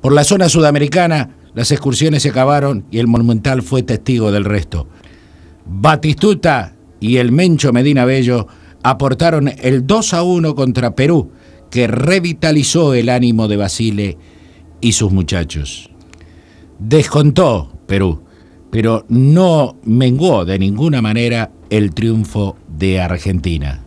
Por la zona sudamericana, las excursiones se acabaron y el Monumental fue testigo del resto. Batistuta y el Mencho Medina Bello aportaron el 2 a 1 contra Perú, que revitalizó el ánimo de Basile y sus muchachos. Descontó Perú, pero no menguó de ninguna manera el triunfo de Argentina.